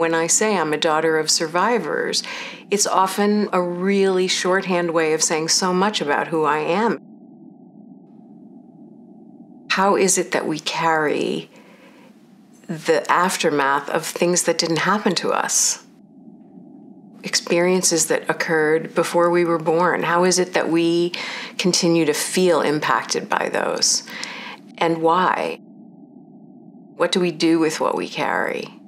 When I say I'm a daughter of survivors, it's often a really shorthand way of saying so much about who I am. How is it that we carry the aftermath of things that didn't happen to us? Experiences that occurred before we were born. How is it that we continue to feel impacted by those? And why? What do we do with what we carry?